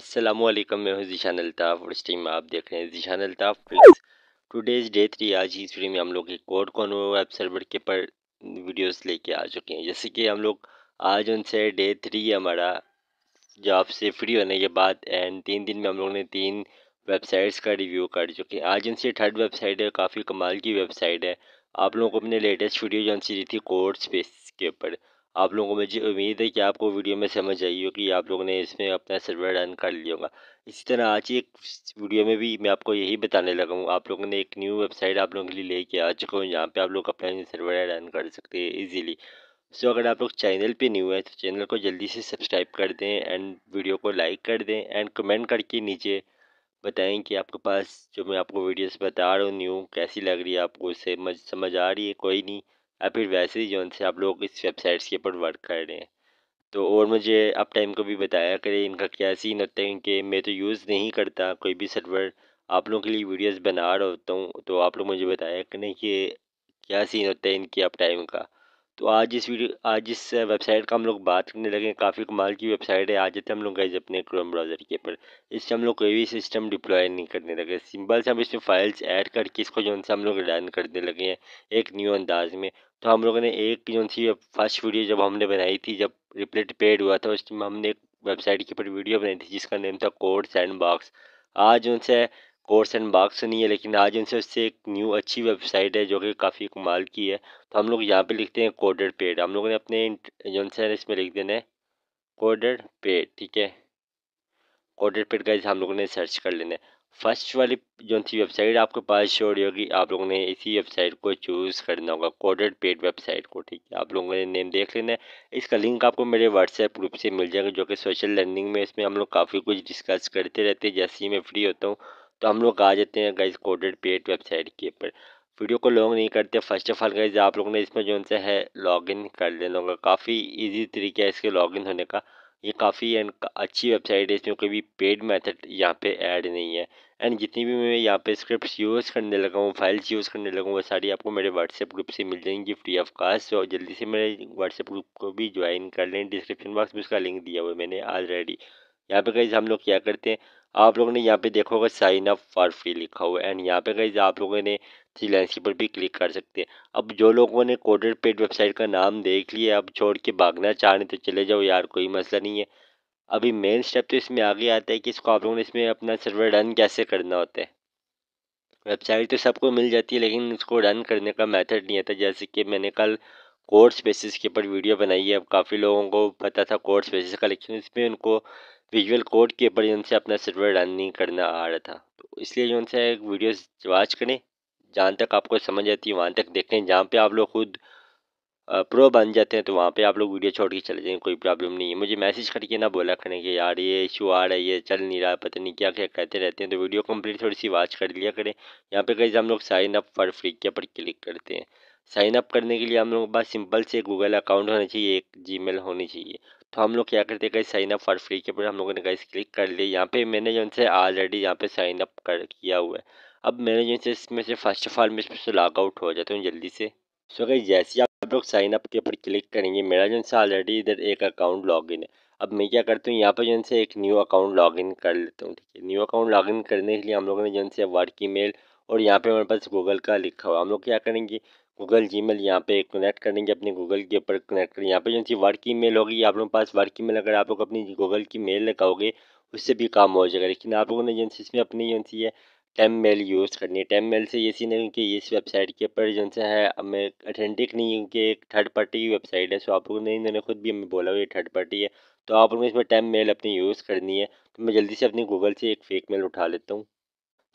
अस्सलाम वालेकुम मैं हूं जीशान अल्ताफ़ और इस टाइम आप देख रहे हैं Zeeshan Altaf today's day three आज इस वीडियो में हम लोग एक कोड कॉन वेब सर्वर के पर वीडियोस लेके आ चुके हैं जैसे कि हम लोग आज उनसे डे थ्री हमारा जॉब से फ्री होने के बाद एंड तीन दिन में हम लोग ने तीन वेबसाइट्स का रिव्यू कर चुके हैं आज उनसे थर्ड वेबसाइट है काफ़ी कमाल की वेबसाइट है आप लोगों को अपने लेटेस्ट वीडियो जो सी थी कोर्ट स्पेस के ऊपर आप लोगों को मुझे उम्मीद है कि आपको वीडियो में समझ आई होगी आप लोगों ने इसमें अपना सर्वर रन कर लिया होगा इसी तरह आज एक वीडियो में भी मैं आपको यही बताने लगा हूँ आप लोगों ने एक न्यू वेबसाइट आप लोगों के लिए लेके आ चुका हूँ यहाँ पे आप लोग अपना सर्वर रन कर सकते हैं ईजीली सो अगर आप लोग चैनल पर न्यू हैं तो चैनल को जल्दी से सब्सक्राइब कर दें एंड वीडियो को लाइक कर दें एंड कमेंट करके नीचे बताएं कि आपके पास जो मैं आपको वीडियोस बता रहा हूँ न्यू कैसी लग रही है आपको उससे समझ आ रही है कोई नहीं या फिर वैसे ही जो से आप लोग इस वेबसाइट्स के ऊपर वर्क कर रहे हैं तो और मुझे आप टाइम को भी बताया करें इनका क्या सीन होता है कि मैं तो यूज़ नहीं करता कोई भी सर्वर आप लोगों के लिए वीडियोज़ बना रहा होता हूँ तो आप लोग मुझे बताया करें कि क्या सीन होता है इनकी आप टाइम का तो आज इस वीडियो आज इस वेबसाइट का हम लोग बात करने लगे काफ़ी कमाल की वेबसाइट है आज जाते हम लोग गए अपने क्रोम ब्राउज़र के ऊपर इससे हम लोग कोई भी सिस्टम डिप्लॉय नहीं करने लगे सिंपल से हम इसमें फाइल्स ऐड करके इसको जो हम लोग रन करने लगे हैं एक न्यू अंदाज में तो हम लोगों ने एक जो सी फर्स्ट वीडियो जब हमने बनाई थी जब रिप्लेट पेड हुआ था उस टाइम हमने एक वेबसाइट के ऊपर वीडियो बनाई थी जिसका नेम था कोड सैंड बॉक्स आज उनसे कोर्स एंड मार्क्स नहीं है लेकिन आज इनसे उससे एक न्यू अच्छी वेबसाइट है जो कि काफ़ी कमाल की है तो हम लोग यहाँ पे लिखते हैं कोडेड पेड हम लोगों ने अपने जो है इसमें लिख देना है कोडेड पेड ठीक है कोडेड पेड का हम लोगों ने सर्च कर लेना है फर्स्ट वाली जो सी वेबसाइट आपके पास शो रही होगी आप लोगों ने इसी वेबसाइट को चूज़ करना होगा कोडेड पेड वेबसाइट को ठीक है आप लोगों ने नेम देख लेना है इसका लिंक आपको मेरे व्हाट्सएप ग्रुप से मिल जाएगा जो कि सोशल लर्निंग में इसमें हम लोग काफ़ी कुछ डिस्कस करते रहते हैं जैसे ही मैं फ्री होता हूँ तो हम लोग आ जाते हैं गाइज कोडेड पेड वेबसाइट के ऊपर वीडियो को लॉन्ग नहीं करते फर्स्ट ऑफ ऑल गाइज आप लोगों ने इसमें जो उनसे है लॉगिन कर लेना होगा काफ़ी इजी तरीका है इसके लॉगिन होने का ये काफ़ी एंड अच्छी वेबसाइट है इसमें कोई भी पेड मेथड यहाँ पे ऐड नहीं है एंड जितनी भी मैं यहाँ पे स्क्रिप्ट्स यूज़ करने लगा हूँ फाइल्स यूज़ करने लगा हूँ वो सारी आपको मेरे व्हाट्सएप ग्रुप से मिल जाएंगी फ्री ऑफ कास्ट और जल्दी से मेरे व्हाट्सएप ग्रुप को भी ज्वाइन कर लें डिस्क्रिप्शन बॉक्स में उसका लिंक दिया हुआ है मैंने ऑलरेडी यहाँ पे कहीं हम लोग क्या करते हैं आप लोगों ने यहाँ पे देखा होगा साइन अप फॉर फ्री लिखा हुआ है एंड यहाँ पे गई आप लोगों ने थ्री पर भी क्लिक कर सकते हैं अब जो लोगों ने कोडेड पेड वेबसाइट का नाम देख लिया अब छोड़ के भागना चाह रहे तो चले जाओ यार कोई मसला नहीं है अभी मेन स्टेप तो इसमें आगे आता है कि इसको आप लोगों ने इसमें अपना सर्वर रन कैसे करना होता है वेबसाइट तो सबको मिल जाती है लेकिन इसको रन करने का मेथड नहीं आता जैसे कि मैंने कल कोर्स बेसिस के ऊपर वीडियो बनाई है अब काफ़ी लोगों को पता था कोर्स बेसिस कलेक्शन इसमें उनको विजुअल कोड के ऊपर जो अपना सर्वर रन नहीं करना आ रहा था तो इसलिए जो उनसे वीडियो वॉच करें जहाँ तक आपको समझ आती है वहाँ तक देखें जहाँ पे आप लोग खुद प्रो बन जाते हैं तो वहाँ पे आप लोग वीडियो छोड़ के चले जाएँ कोई प्रॉब्लम नहीं है मुझे मैसेज करके ना बोला करें कि यार ये इशू आ रहा है ये चल नहीं रहा पता नहीं क्या क्या कहते रहते हैं तो वीडियो कंप्लीट थोड़ी सी वॉच कर लिया करें यहाँ पे कहीं हम लोग साइन अप फॉर फ्री के ऊपर क्लिक करते हैं साइन अप करने के लिए हम लोगों के पास सिंपल से गूगल अकाउंट होना चाहिए एक जीमेल होनी चाहिए तो हम लोग क्या करते हैं साइन अप फॉर फ्री के ऊपर हम लोगों ने गाइस क्लिक कर लिया यहाँ पे मैंने जो है ऑलरेडी यहाँ पे साइन अप कर किया हुआ है अब मैंने जो है इसमें से फर्स्ट ऑफ ऑल मैं इसमें से लॉग आउट हो जाता हूँ जल्दी से सो गई जैसे आप लोग साइन अप के ऊपर क्लिक करेंगे मेरा जो है ऑलरेडी इधर एक अकाउंट लॉग है अब मैं क्या करता हूँ यहाँ पर जो है एक न्यू अकाउंट इन कर लेता हूँ ठीक है न्यू अकाउंट लॉगिन करने के लिए हम लोगों ने जो है वर्क ई मेल और यहाँ पे हमारे पास गूगल का लिखा हुआ हम लोग क्या करेंगे गूगल जी मेल यहाँ पे कनेक्ट करेंगे अपने गूगल के ऊपर कनेक्ट करें यहाँ पर जो सी वर्क ई मेल होगी आप लोगों के पास वर्क ई मेल अगर आप लोग अपनी गूगल की मेल लगाओगे उससे भी काम हो जाएगा लेकिन आप लोगों ने जो इसमें अपनी जो सी है टेम मेल यूज़ करनी है टेम मेल से ये सी नहीं क्योंकि इस वेबसाइट के ऊपर जो है हमें अथेंटिक नहीं है क्योंकि एक थर्ड पार्टी की वेबसाइट है सो आप लोगों ने इन्होंने खुद भी हमें बोला ये थर्ड पार्टी है तो आप लोगों ने इसमें टेम मेल अपनी यूज़ करनी है तो मैं जल्दी से अपनी गूगल से एक फेक मेल उठा लेता हूँ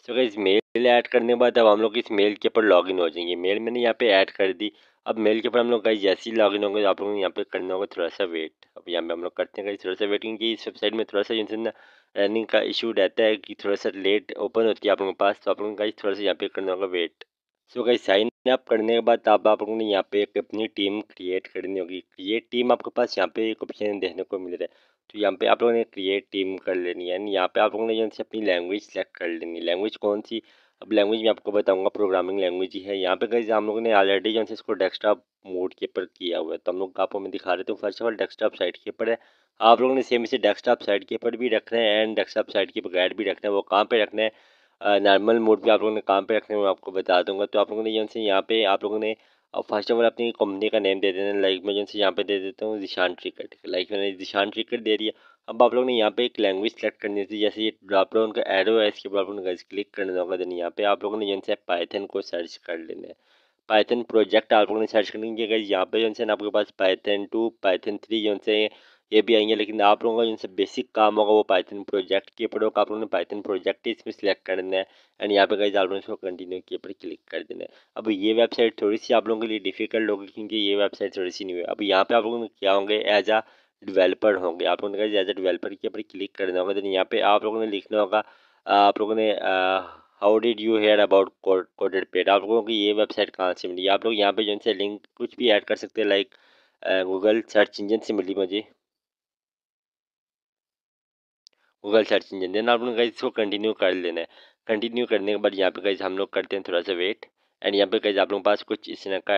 सो तो इस मेल ऐड करने के बाद अब हम लोग इस मेल के ऊपर लॉगिन हो जाएंगे मेल मैंने यहाँ पे ऐड कर दी अब मेल के ऊपर हम लोग गई जैसे ही लॉगिन होंगे तो आप लोगों को यहाँ पे करना होगा थोड़ा सा वेट अब यहाँ पे हम लोग करते हैं कहीं थोड़ा सा वेट क्योंकि इस वेबसाइट में थोड़ा सा जिनसे ना रनिंग का इशू रहता है कि थोड़ा सा लेट ओपन होती है आप लोगों के पास तो आप लोगों को कहीं थोड़ा सा यहाँ पे करना होगा वेट सो कहीं साइन अप करने के बाद आप आप लोगों ने यहाँ पे एक अपनी टीम क्रिएट करनी होगी क्रिएट टीम आपके पास यहाँ पे एक ऑप्शन देखने को मिल रहा है तो यहाँ पे आप लोगों ने क्रिएट टीम कर लेनी है यहाँ पे आप लोगों ने जो है अपनी लैंग्वेज सेलेक्ट कर लेनी है लैंग्वेज कौन सी अब लैंग्वेज मैं आपको बताऊंगा प्रोग्रामिंग लैंग्वेज ही है यहाँ पे कहीं हम लोगों ने ऑलरेडी जो है इसको डेस्कटॉप मोड के ऊपर किया हुआ है तो हम लोग आपको मैं दिखा रहे थे first of all desktop site के ऊपर है आप लोगों ने सेम इसे डेस्कटॉप साइट के ऊपर भी रखना है एंड डेस्कटॉप साइट के बगैर भी रखना है वो कहाँ पर रखना है नॉर्मल मोड भी आप लोगों ने कहाँ पर रखना है मैं आपको बता दूंगा तो आप लोगों ने जो से यहाँ पे आप लोगों ने और फर्स्ट ऑफ ऑल अपनी कंपनी का नेम दे देना लाइक मैं जैसे यहाँ पे दे देता हूँ जिशान ट्रिकट लाइक मैंने जिशान ट्रिकट दे दिया अब आप लोग ने यहाँ पे एक लैंग्वेज सेलेक्ट करनी थी जैसे ये ड्रॉप डाउन का एरो है इसके ऊपर आप लोग क्लिक करना होगा देने यहाँ पे आप लोगों ने जैसे पाइथन को सर्च कर लेना है पाइथन प्रोजेक्ट आप लोगों ने सर्च करनी है यहाँ पे जो है आपके पास पाइथन टू पाइथन थ्री जो है ये भी आएंगे लेकिन आप लोगों का जिनसे बेसिक काम होगा वो पाइथन प्रोजेक्ट के ऊपर होगा आप लोगों ने पाइथन प्रोजेक्ट इसमें सेलेक्ट कर देना है एंड यहाँ पे गाइज आप लोगों ने इसको कंटिन्यू के ऊपर क्लिक कर देना है अब ये वेबसाइट थोड़ी सी आप लोगों के लिए डिफिकल्ट होगी क्योंकि ये वेबसाइट थोड़ी सी नहीं हुई अब यहाँ पे आप लोगों ने क्या होंगे एज अ डिवेलपर होंगे आप लोगों ने कहा एज अ डिवेलपर के ऊपर क्लिक करना होगा देन यहाँ पे आप लोगों ने लिखना होगा आप लोगों ने how did you hear about coded pad आप लोगों की ये वेबसाइट कहाँ से मिली आप लोग यहाँ पे जिनसे लिंक कुछ भी ऐड कर सकते हैं लाइक गूगल सर्च इंजन से मिली मुझे गूगल सर्च इंजन देन आप लोग इसको कंटिन्यू कर लेना है कंटिन्यू करने के बाद यहाँ पे गाइज हम लोग करते हैं थोड़ा सा वेट एंड यहाँ पे गाइज आप लोगों के पास कुछ इस तरह का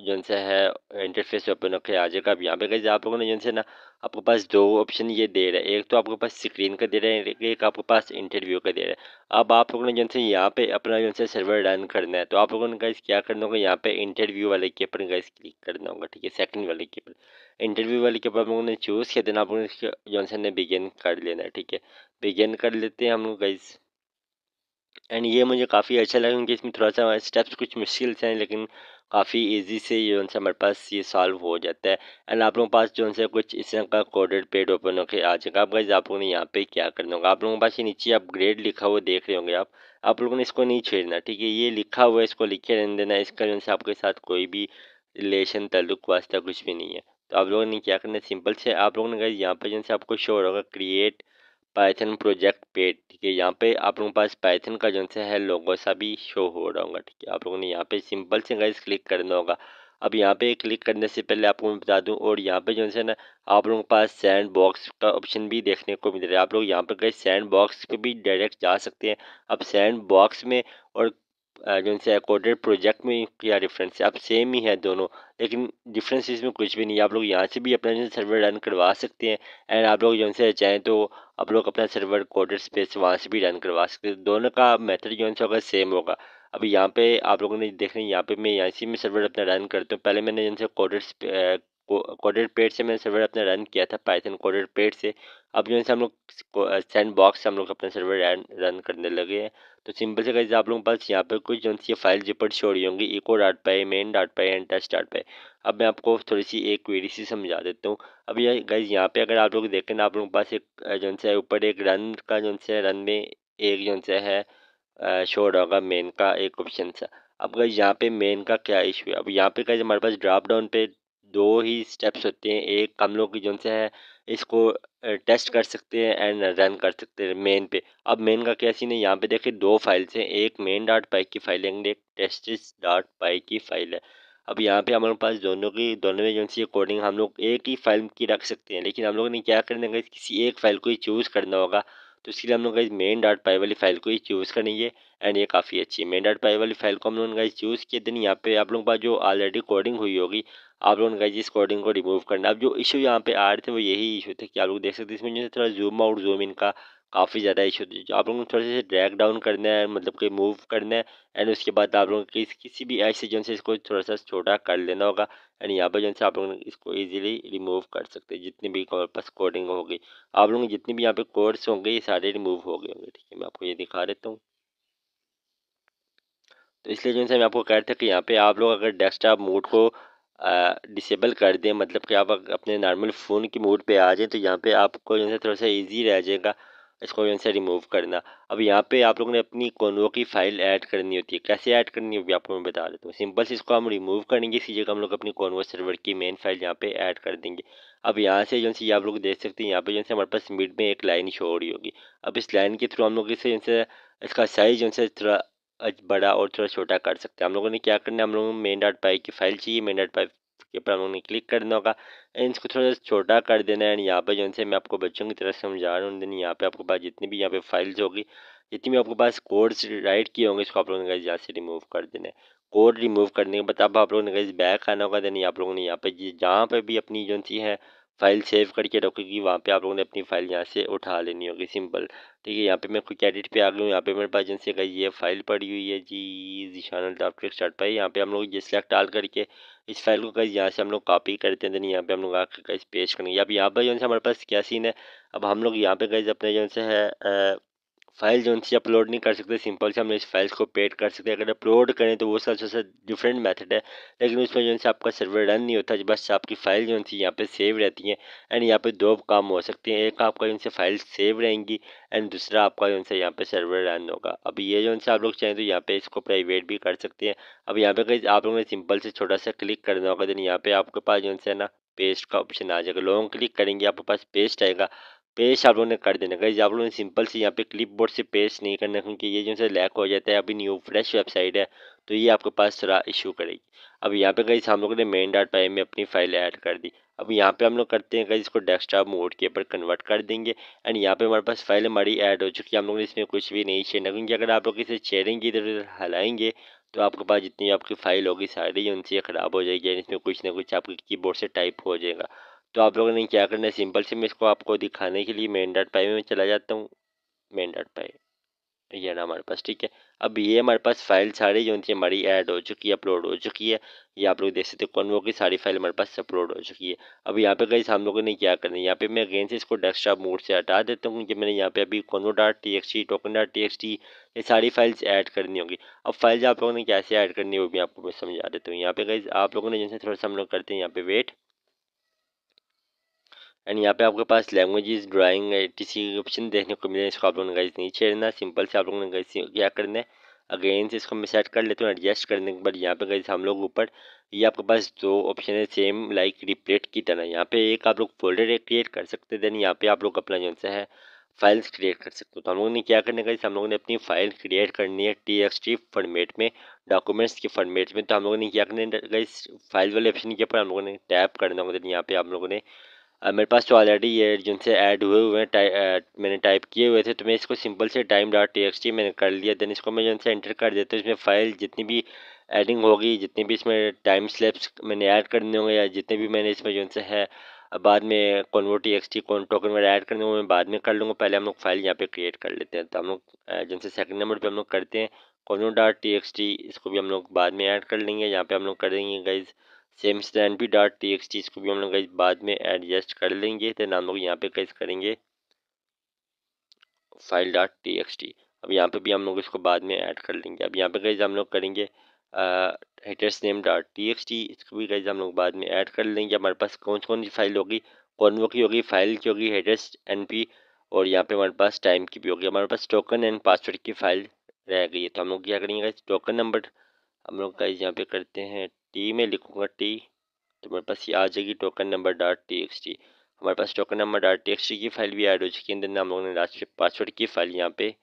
जो है इंटरफेस ओपन होकर आ जाएगा अब यहाँ पे कैसे आप लोगों ने जो ना आपके पास दो ऑप्शन ये दे रहा है एक तो आपके पास स्क्रीन का दे रहा है एक आपके पास इंटरव्यू का दे रहा है अब आप लोगों ने जो है यहाँ पे अपना जो है सर्वर रन करना है तो आप लोगों ने गाइस क्या करना होगा यहाँ पे इंटरव्यू वाले के ऊपर गाइस क्लिक करना होगा ठीक है सेकंड वाले के ऊपर इंटरव्यू वाले के ऊपर आप लोगों ने चूज़ किया देना आप लोगों ने जो है बिगेन कर लेना है ठीक है बिगेन कर लेते हैं हम लोग गाइज़ एंड ये मुझे काफ़ी अच्छा लगा क्योंकि इसमें थोड़ा सा स्टेप्स कुछ मुश्किल से हैं लेकिन काफ़ी इजी से जो है हमारे पास ये सॉल्व हो जाता है एंड आप लोगों के पास जो है कुछ इस तरह का कोडेड पेड ओपन होकर आ जाएगा आप गाइज आप लोगों ने यहाँ पे क्या करना होगा आप लोगों के पास ये नीचे अपग्रेड लिखा हुआ देख रहे होंगे आप आप लोगों ने इसको नहीं छेड़ना ठीक है ये लिखा हुआ है इसको लिखे रहने देना इसका जो है आपके साथ कोई भी रिलेशन तल्लुक वास्ता कुछ भी नहीं है तो आप लोगों ने क्या करना सिंपल से आप लोगों ने कहा यहाँ पर जो आपको शोर होगा क्रिएट पाइथन प्रोजेक्ट पेड ठीक है यहाँ पे आप लोगों के पास पाइथन का जो है लोगो सा भी शो हो रहा होगा ठीक है आप लोगों ने यहाँ पे सिंपल से गैस क्लिक करना होगा अब यहाँ पे क्लिक करने से पहले आपको मैं बता दूँ और यहाँ पे जो है ना आप लोगों के पास सैंड बॉक्स का ऑप्शन भी देखने को मिल रहा है आप लोग यहाँ पे गए सैंड बॉक्स पे भी डायरेक्ट जा सकते हैं अब सैंड बॉक्स में और जो है कोडेड प्रोजेक्ट में क्या डिफरेंस है अब सेम ही है दोनों लेकिन डिफरेंस इसमें कुछ भी नहीं है आप लोग यहाँ से भी अपना जो सर्वर रन करवा सकते हैं एंड आप लोग जो से चाहें तो आप लोग अपना सर्वर कोडर स्पेस वहाँ से भी रन करवा सकते हैं दोनों का मेथड जो होगा सेम होगा अभी यहाँ पे आप लोगों ने देखने यहाँ पे मैं यहाँ से मैं सर्वर अपना रन करता हूँ पहले मैंने जिनसे कोडर कोडेड पेड से मैंने सर्वर अपना रन किया था पाइथन कोडेड पेड से अब जो है हम लोग सैंड बॉक्स से हम लोग अपना सर्वर रन रन करने लगे हैं तो सिंपल से कैसे आप लोगों के पास यहाँ पर कुछ जो सी फाइल जिपर छोड़ी रही होंगी echo dot py main dot py and touch dot py अब मैं आपको थोड़ी सी एक क्वेरी सी समझा देता हूँ अब यह गाइज यहाँ पे अगर आप लोग देखें आप लोगों के पास एक जो है ऊपर एक रन का जो है रन में एक जो है शोर रहा होगा मेन का एक ऑप्शन सा अब गई यहाँ पे मेन का क्या इशू है अब यहाँ पे गई हमारे पास ड्रॉप डाउन पे दो ही स्टेप्स होते हैं एक हम लोग की जो से है इसको टेस्ट कर सकते हैं एंड रन कर सकते हैं मेन पे अब मेन का क्या सीन है यहाँ पे देखिए दो फाइल्स हैं एक मेन डॉट पाई की फाइल है एक टेस्ट डॉट पाई की फाइल है अब यहाँ पे हमारे पास दोनों की दोनों में जो सी अकॉर्डिंग हम लोग एक ही फाइल की रख सकते हैं लेकिन हम लोग ने क्या करना है किसी एक फ़ाइल को ही चूज़ करना होगा तो इसके लिए हम लोग मेन डॉट पाई वाली फाइल को ही चूज़ करनी है एंड ये काफ़ी अच्छी है मेन डॉट पाई वाली फाइल को हम लोगों ने चूज़ किए दिन यहाँ पे आप लोगों के पास जो ऑलरेडी कोडिंग हुई होगी आप लोगों ने गाइज इस कोडिंग को रिमूव करना अब जो इशू यहाँ पे आ रहे थे वो यही इशू थे कि आप लोग देख सकते हैं इसमें जो थोड़ा जूम आउट जूम इन का काफ़ी ज़्यादा इशू आप लोगों ने थोड़े से ड्रैग डाउन करना है मतलब कि मूव करना है एंड उसके बाद आप लोगों को किसी भी ऐसे जो इसको थोड़ा सा छोटा कर लेना होगा एंड यहाँ पर जो आप लोग इसको ईजिली रिमूव कर सकते हैं जितनी भी पास कोडिंग होगी आप लोगों जितनी भी यहाँ पे कोड्स होंगे ये सारे रिमूव हो गए होंगे ठीक है मैं आपको ये दिखा देता हूँ तो इसलिए जो मैं आपको कह रहा था कि यहाँ पर आप लोग अगर डेस्कटॉप मूड को डिसेबल कर दें मतलब कि आप अपने नॉर्मल फ़ोन की मोड पे आ जाएँ तो यहाँ पे आपको जो है थोड़ा सा इजी रह जाएगा इसको यहाँ से रिमूव करना अब यहाँ पे आप लोगों ने अपनी कोनवो की फाइल ऐड करनी होती है कैसे ऐड करनी है आपको मैं बता देता हूँ सिंपल से इसको हम रिमूव करेंगे इसी जगह हम लोग अपनी कोनवो सर्वर की मेन फाइल यहाँ पे ऐड कर देंगे अब यहाँ से जो है आप लोग देख सकते हैं यहाँ पे जो है हमारे पास मिड में एक लाइन शो हो रही होगी अब इस लाइन के थ्रू हम लोग इसे जैसे इसका साइज जो है थोड़ा बड़ा और थोड़ा छोटा कर सकते हैं हम लोगों ने क्या करना है हम लोगों को मेन डॉट पाई की फाइल चाहिए मेन डॉट पाई के ऊपर हमने ने क्लिक करना होगा एंड इसको थोड़ा सा छोटा कर देना है एंड यहाँ पे जो है मैं आपको बच्चों की तरह समझा रहा हूँ देन यहाँ पे आपके पास जितनी भी यहाँ पे फाइल्स होगी जितनी भी आपके पास कोड्स राइट किए होंगे इसको आप लोगों ने यहाँ से रिमूव कर देना है कोड रिमूव करने के बाद अब आप लोगों ने बैक आना होगा देन आप लोगों ने यहाँ पे जहाँ पे भी अपनी जो है फाइल सेव करके रखूँगी वहाँ पे आप लोगों ने अपनी फाइल यहाँ से उठा लेनी होगी सिंपल ठीक है यहाँ पे मैं क्विक एडिट पे आ गई हूँ यहाँ पे मेरे पास जैसे कही ये फाइल पड़ी हुई है जी जिशान डॉक्टर स्टार्ट पाई यहाँ पे हम लोग ये सेलेक्ट डाल करके इस फाइल को कहीं यहाँ से हम लोग कॉपी करते हैं यहाँ पे हम लोग आकर कहीं पेश करेंगे अब यहाँ पर जो हमारे पास क्या सीन है अब हम लोग यहाँ पे कहीं अपने जो है फाइल जो थी अपलोड नहीं कर सकते सिंपल से हम इस फाइल्स को पेड कर सकते हैं अगर अपलोड करें तो वो सब सबसे सा डिफरेंट मेथड है लेकिन उसमें जो है आपका सर्वर रन नहीं होता बस आपकी फ़ाइल जो थी यहाँ पे सेव रहती है एंड यहाँ पे दो काम हो सकते हैं एक आपका जो फाइल सेव रहेंगी एंड दूसरा आपका जो है यहाँ पे सर्वर रन होगा अब ये जो है आप लोग चाहें तो यहाँ पे इसको प्राइवेट भी कर सकते हैं अब यहाँ पे आप लोगों ने सिंपल से छोटा सा क्लिक करना होगा देन यहाँ पे आपके पास जो है ना पेस्ट का ऑप्शन आ जाएगा लॉन्ग क्लिक करेंगे आपके पास पेस्ट आएगा पेस्ट आप लोगों ने कर देना गाइज आप लोगों ने सिंपल से यहाँ पे क्लिप बोर्ड से पेस्ट नहीं करना क्योंकि ये जो है लैक हो जाता है अभी न्यू फ्रेश वेबसाइट है तो ये आपके पास थोड़ा इशू करेगी अब यहाँ पे गाइज हम लोगों ने मेन डॉट पाई में अपनी फाइल ऐड कर दी अब यहाँ पे हम लोग करते हैं गाइज इसको डेस्कटॉप मोड के ऊपर कन्वर्ट कर देंगे एंड यहाँ पे हमारे पास फाइल हमारी ऐड हो चुकी है हम लोग ने इसमें कुछ भी नहीं छेड़ना क्योंकि अगर आप लोग इसे छेड़ेंगे इधर उधर हलाएंगे तो आपके पास जितनी आपकी फ़ाइल होगी सारी उनसे ख़राब हो जाएगी इसमें कुछ ना कुछ आपके कीबोर्ड से टाइप हो जाएगा तो आप लोगों ने क्या करना है सिंपल से मैं इसको आपको दिखाने के लिए मेन डाट पाई में चला जाता हूँ मेन डाट पाई ये ना हमारे पास ठीक है अब ये हमारे पास फाइल सारी जो थी हमारी ऐड हो चुकी है अपलोड हो चुकी है ये आप लोग देख सकते हो वो की सारी फाइल हमारे पास अपलोड हो चुकी है अब यहाँ पे कहीं हम लोगों ने क्या करना है यहाँ पे मैं अगेन से इसको डेस्कटॉप मोड से हटा देता हूँ क्योंकि मैंने यहाँ पे अभी convo dot T X T token dot T X T ये सारी फाइल्स ऐड करनी होगी अब फाइल्स आप लोगों ने कैसे ऐड करनी है वो भी आपको मैं समझा देता हूँ यहाँ पे कहीं आप लोगों ने जैसे थोड़ा सा हम लोग करते हैं यहाँ पे वेट एंड यहाँ पे आपके पास लैंग्वेजेस ड्राइंग टी ऑप्शन देखने को मिले इसको आप लोगों ने गाइज नहीं छेड़ना सिंपल से आप लोगों ने गाइज क्या करना है अगेन से इसको मैं सेट कर लेता हूँ एडजस्ट करने के बाद यहाँ पे गाइस हम लोग ऊपर ये आपके पास दो ऑप्शन है सेम लाइक रिप्लेट की तरह यहाँ पे एक आप लोग फोल्डर क्रिएट कर सकते देन यहाँ पे आप लोग अपना जो सा है फाइल्स क्रिएट कर सकते हो तो हम लोगों ने क्या करने का हम लोगों ने अपनी फाइल क्रिएट करनी है टी एक्स टी फॉर्मेट में डॉक्यूमेंट्स के फॉर्मेट में तो हम लोगों ने क्या करने है फाइल वाले ऑप्शन के ऊपर हम लोगों ने टैप करना होगा मतलब यहाँ पे आप लोगों ने मेरे पास तो ऑलरेडी ये जिनसे ऐड हुए हुए हैं टाइ, मैंने टाइप किए हुए थे तो मैं इसको सिंपल से time dot T X T मैंने कर लिया देन इसको मैं जिनसे एंटर कर देता हूँ इसमें फ़ाइल जितनी भी एडिंग होगी जितनी भी इसमें टाइम स्लेप्स मैंने ऐड करने होंगे या जितने भी मैंने इसमें जिनसे है बाद में कौन वो टी एक्स टी कौन टोकन वगैरह ऐड करने होंगे मैं बाद में कर लूँगा पहले हम लोग फाइल यहाँ पे क्रिएट कर लेते हैं तो हम लोग जिनसे सेकंड नंबर पे हम लोग करते हैं कौन डॉट टी एक्स टी इसको भी हम लोग बाद में ऐड कर लेंगे यहाँ पे हम लोग कर देंगे गाइज़ सेम स्टैंड भी डॉट टी एक्स टी इसको भी हम लोग बाद में एडजस्ट कर लेंगे तो नाम लोग यहाँ पे कैसे करेंगे file dot T X T अब यहाँ पे भी हम लोग इसको बाद में ऐड कर लेंगे अब यहाँ पे कैसे हम लोग करेंगे haters name dot T X T इसको भी कैसे हम लोग बाद में ऐड कर लेंगे हमारे पास कौन कौन सी फाइल होगी कौन वो की होगी फाइल की होगी हेटर्स एन पी और यहाँ पे हमारे पास टाइम की भी होगी हमारे पास टोकन एंड पासवर्ड की फाइल रह गई है तो हम लोग क्या करेंगे टोकन नंबर हम लोग कैसे यहाँ पे करते हैं टी में लिखूंगा टी तो मेरे पास ये आ जाएगी token number dot T X T हमारे पास token number dot T X T की फाइल भी ऐड हो चुकी है देन हम लोगों ने लास्ट पासवर्ड की फाइल यहाँ पे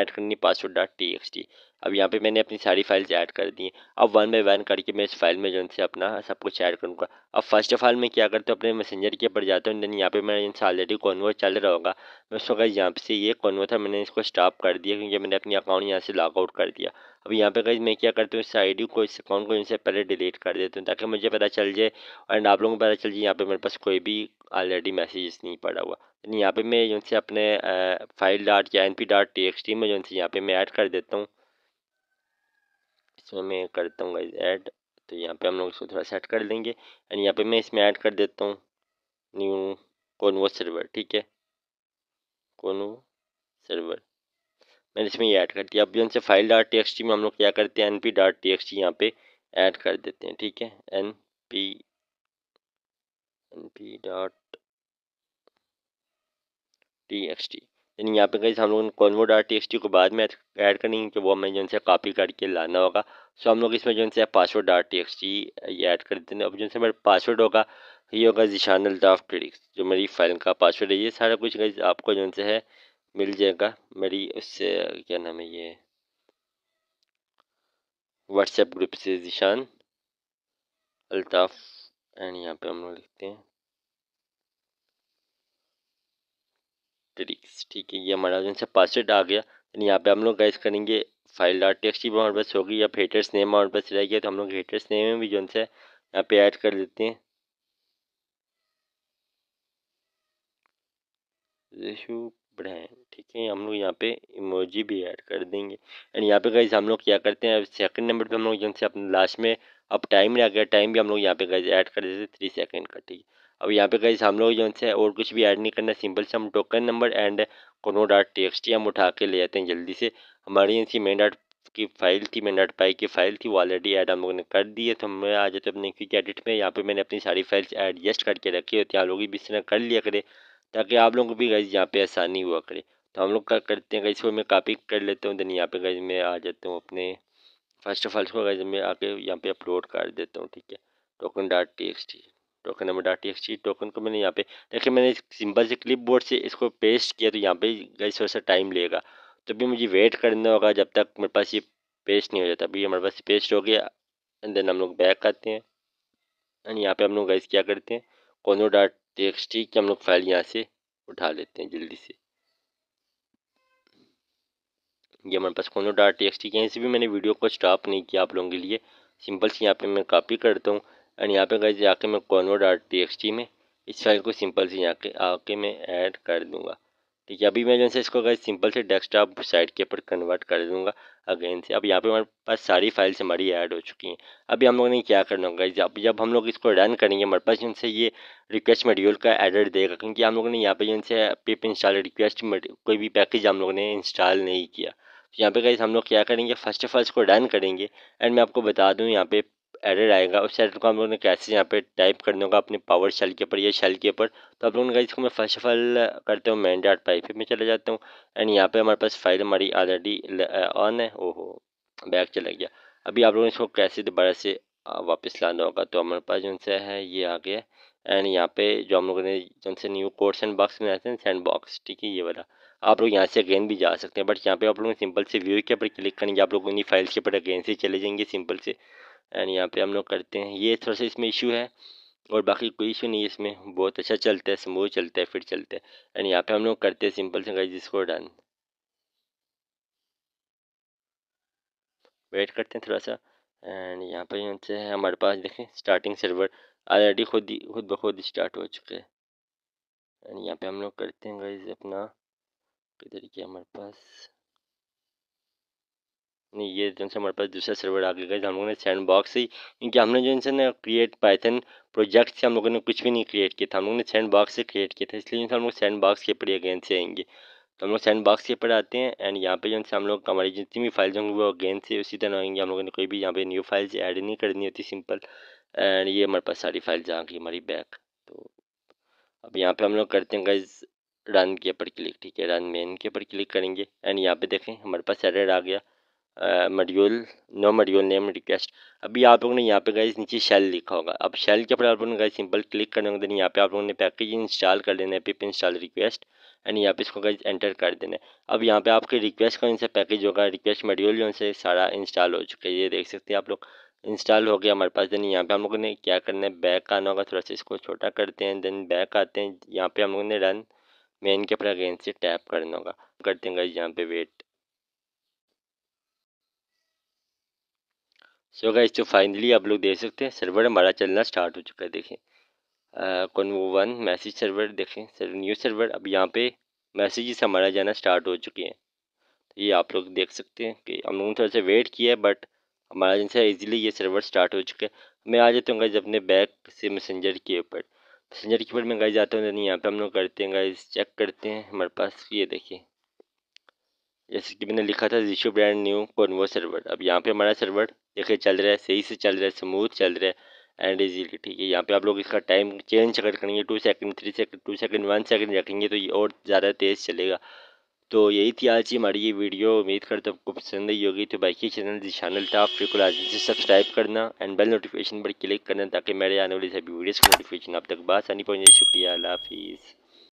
ऐड करनी password dot T X T अब यहाँ पे मैंने अपनी सारी फाइल्स ऐड कर दी हैं अब वन बाई वन करके मैं इस फाइल में जो है अपना सब कुछ ऐड करूँगा अब फर्स्ट ऑफ ऑल मैं क्या करता हूँ अपने मैसेंजर के ऊपर जाता हूँ देन यहाँ पे मेरा जिनसे ऑलरेडी कॉन्वो चल रहा होगा मैं उसको कहीं यहाँ से ये कॉन्वो था मैंने इसको स्टॉप कर दिया क्योंकि मैंने अपनी अकाउंट यहाँ से लॉग आउट कर दिया अब यहाँ पे कहीं मैं क्या करता हूँ इस आई डी को इस अकाउंट को इनसे पहले डिलीट कर देता हूँ ताकि मुझे पता चल जाए एंड आप लोगों को पता चल जाए यहाँ पर मेरे पास कोई भी ऑलरेडी मैसेज नहीं पड़ा हुआ यहाँ पे मैं जो अपने फाइल डॉट या N P dot T X T में जो यहाँ पे मैं ऐड कर देता हूँ इसमें मैं करता हूँ गाइज ऐड तो यहाँ पे हम लोग इसको थोड़ा सेट कर देंगे एंड यहाँ पे मैं इसमें ऐड कर देता हूँ न्यू कोनवो सर्वर ठीक है कॉन्वो सर्वर मैंने इसमें ये ऐड कर दिया अब जो से file dot T X T में हम लोग क्या करते हैं N P dot T X T यहाँ पर ऐड कर देते हैं ठीक है N P N P dot T X T यानी यहाँ पे कहीं हम लोगों ने कॉन्वो डॉट टी को बाद में ऐड करनी है कि वो हमें जो है कॉपी करके लाना होगा सो हम लोग इसमें जो है password dot T X T ये ऐड कर देते हैं अब जो है मेरा पासवर्ड होगा ये होगा जिशान अल्ताफ ट्रिक्स जो मेरी फाइल का पासवर्ड है ये सारा कुछ आपको जो है मिल जाएगा मेरी उससे क्या नाम है ये व्हाट्सएप ग्रुप से जिशान अल्ताफ एंड यहाँ पर हम लोग लिखते हैं ट्रिक्स ठीक है ये हमारा जो पासवर्ड आ गया यानी यहाँ पे हम लोग गैस करेंगे फाइल डॉट टेक्स्ट भी हमारे पास होगी या हेटर्स नेम हमारे पास रह गया तो हम लोग हेटर्स नेम भी जो है यहाँ पे ऐड कर देते हैं रेशू ठीक है हम लोग यहाँ पे इमोजी भी ऐड कर देंगे एंड यहाँ पे गाइज हम लोग क्या करते हैं सेकंड नंबर पे हम लोग जो अपने लास्ट में अब टाइम रह गया टाइम भी हम लोग यहाँ पे गाइज ऐड कर देते हैं थ्री सेकंड का ठीक है अब यहाँ पे गए हम लोग जो है और कुछ भी ऐड नहीं करना सिंपल से हम टोकन नंबर एंड कोनो डॉट टेक्सट टी हम उठा के ले जाते हैं जल्दी से हमारी यहाँ मेन डॉट की फाइल थी मेन डॉट पाई की फाइल थी वो ऑलरेडी ऐड हम लोगों ने कर दी है तो मैं आ जाते अपने क्विक एडिट में यहाँ पे मैंने अपनी सारी फाइल्स एडजस्ट करके रखी होती है आप तो लोग भी इस तरह कर लिया करें ताकि आप लोगों को भी गई यहाँ पर आसानी हुआ करे तो हम लोग करते हैं गई इसको मैं कापी कर लेता हूँ देन यहाँ पे गई मैं आ जाता हूँ अपने फर्स्ट ऑफ ऑल को गई मैं आके यहाँ पर अपलोड कर देता हूँ ठीक है token dot T X T token number dot T token को मैंने यहाँ पे देखिए मैंने सिंपल से क्लिप बोर्ड से इसको पेस्ट किया तो यहाँ पे गई थोड़ा सा टाइम लेगा तो भी मुझे वेट करना होगा जब तक मेरे पास ये पेस्ट नहीं हो जाता अभी हमारे पास पेस्ट हो गया एंड देन हम लोग बैक आते हैं एंड यहाँ पे हम लोग गैस क्या करते हैं कोनो डॉट टी की हम लोग फाइल यहाँ से उठा लेते हैं जल्दी से ये हमारे पास कोनो डॉट टी यहीं से भी मैंने वीडियो को स्टॉप नहीं किया आप लोगों के लिए सिंपल से यहाँ पे मैं कॉपी करता हूँ एंड यहाँ पे गए जाके मैं कॉनवर डॉट एक्स टी में इस फाइल को सिंपल से यहाँ के आके मैं ऐड कर दूँगा ठीक है अभी मैं जैसे इसको गए सिंपल से डेस्कटॉप साइट के ऊपर कन्वर्ट कर दूँगा अगेन से अब यहाँ पे हमारे पास सारी फाइल्स हमारी ऐड हो चुकी हैं अभी हम लोग ने क्या करना होगा जब जब हम लोग इसको रन करेंगे हमारे पास जिनसे ये रिक्वेस्ट मेड्यूल का एडिट देगा क्योंकि हम लोगों ने यहाँ पे जिनसे पिप इंस्टॉल रिक्वेस्ट कोई भी पैकेज हम लोगों ने इंस्टॉल नहीं किया तो यहाँ पे गए हम लोग क्या करेंगे फर्स्ट ऑफ ऑल इसको रन करेंगे एंड मैं आपको बता दूँ यहाँ पे एरर आएगा उस एरर को हम लोग ने कैसे यहाँ पे टाइप करने होगा अपने पावर शेल के ऊपर या शेल के ऊपर तो आप लोगों ने इसको मैं फर्स्ट ऑफ ऑल करते हूँ मैं डॉट पाइप में चले जाता हूँ एंड यहाँ पे हमारे पास फाइल हमारी ऑलरेडी ऑन है ओहो बैग चला गया अभी आप लोगों ने इसको कैसे दोबारा से वापस लाना होगा तो हमारे पास जो सा है ये आ गया एंड यहाँ पे जो हम लोगों ने जो से न्यू कोर्स एंड बॉक्स में आते हैं सैंड बॉक्स ठीक है ये वाला आप लोग यहाँ से अगेन भी जा सकते हैं बट यहाँ पे आप लोगों ने सिंपल से व्यू के ऊपर क्लिक करेंगे आप लोग उन्हीं फाइल्स के ऊपर अगेन से चले जाएंगे सिंपल से एंड यहाँ पे हम लोग करते हैं ये थोड़ा सा इसमें इशू है और बाकी कोई इशू नहीं है इसमें बहुत अच्छा चलता है स्मूथ चलता है फिट चलता है एंड यहाँ पे हम लोग करते हैं सिंपल से गाइज इसको डन वेट करते हैं थोड़ा सा एंड यहाँ पर यहाँ है हमारे पास देखें स्टार्टिंग सर्वर ऑलरेडी खुद ही खुद ब खुद स्टार्ट हो चुके हैं एंड यहाँ पे हम लोग करते हैं गाइज अपना किधर किया हमारे पास ये जो है हमारे पास दूसरा सर्वर आ गया हम लोगों ने सैंड बॉक्स ही क्योंकि हमने जो इनसे ना क्रिएट पाइथन प्रोजेक्ट से हम लोगों ने कुछ भी नहीं क्रिएट किया था हम लोगों ने सैंड बॉक्स से क्रिएट किया था इसलिए हम लोग सैंड बॉक्स के ऊपर अगेन से आएंगे तो हम लोग सैंड बॉक्स के ऊपर आते हैं एंड यहाँ पे जो है हम लोग हमारी जितनी भी फाइल्स होंगी वो अगेन से उसी तरह होंगे हम लोगों ने कोई भी यहाँ पर न्यू फाइल्स एड नहीं करनी होती सिंपल एंड ये हमारे पास सारी फाइल्स आ गई हमारी बैक तो अब यहाँ पर हम लोग करते हैं गाइज रन के ऊपर क्लिक ठीक है रन मेन के ऊपर क्लिक करेंगे एंड यहाँ पे देखें हमारे पास एरर आ गया module no module name request अभी आप लोगों ने यहाँ पे गाइस नीचे शेल लिखा होगा अब शेल के ऊपर आप लोगों ने गाइस सिंपल क्लिक करने होगा यहाँ पे आप लोगों ने पैकेज इंस्टॉल कर देना है पिप इंस्टॉल रिक्वेस्ट एंड यहाँ पे इसको गाइस एंटर कर देना है अब यहाँ पे आपके रिक्वेस्ट का इनसे पैकेज होगा रिक्वेस्ट मॉड्यूल जो से सारा इंस्टॉल हो चुका है ये देख सकते हैं आप लोग इंस्टॉल हो गया हमारे पास देने यहाँ पे हम लोगों ने क्या करना है बैक आना होगा थोड़ा सा इसको छोटा करते हैं देन बैक आते हैं यहाँ पर हम लोगों ने रन मेन के ऊपर अगेन से टैप करना होगा करते हैं गाइस यहाँ पे वेट सो so तो फाइनली आप लोग देख सकते हैं सर्वर हमारा चलना स्टार्ट हो चुका है देखें वो वन मैसेज सर्वर देखें सर न्यू सर्वर अब यहाँ पे मैसेजेस हमारा जाना स्टार्ट हो चुके हैं तो ये आप लोग देख सकते हैं कि हम लोगों ने थोड़ा सा वेट किया है बट हमारा जैसे ईजिली ये सर्वर स्टार्ट हो चुका है मैं आ जाता हूँ गाइज अपने बैक से मैसेंजर के ऊपर मैसेंजर के ऊपर मैं गाइज जाता हूँ नहीं यहाँ पर हम लोग करते हैं गाइज चेक करते हैं हमारे पास ये देखिए जैसे कि मैंने लिखा था जीशो ब्रांड न्यू कौन सर्वर अब यहाँ पर हमारा सर्वर देखिए चल रहा है सही से चल रहा है स्मूथ चल रहा है एंड इजीली ठीक है यहाँ पे आप लोग इसका टाइम चेंज अगर करेंगे two second three second two second one second रखेंगे तो ये और ज़्यादा तेज़ चलेगा तो यही थी आज की हमारी ये वीडियो उम्मीद कर तो आपको पसंद आई होगी तो बाकी चैनल जिस चैनल था आप बिल्कुल आज से सब्सक्राइब करना एंड बेल नोटिफिकेशन पर क्लिक करना ताकि मेरे आने वाली सभी वीडियोज़ की नोटिफिकेशन आप तक बासानी पहुँचे शुक्रिया हाफिज़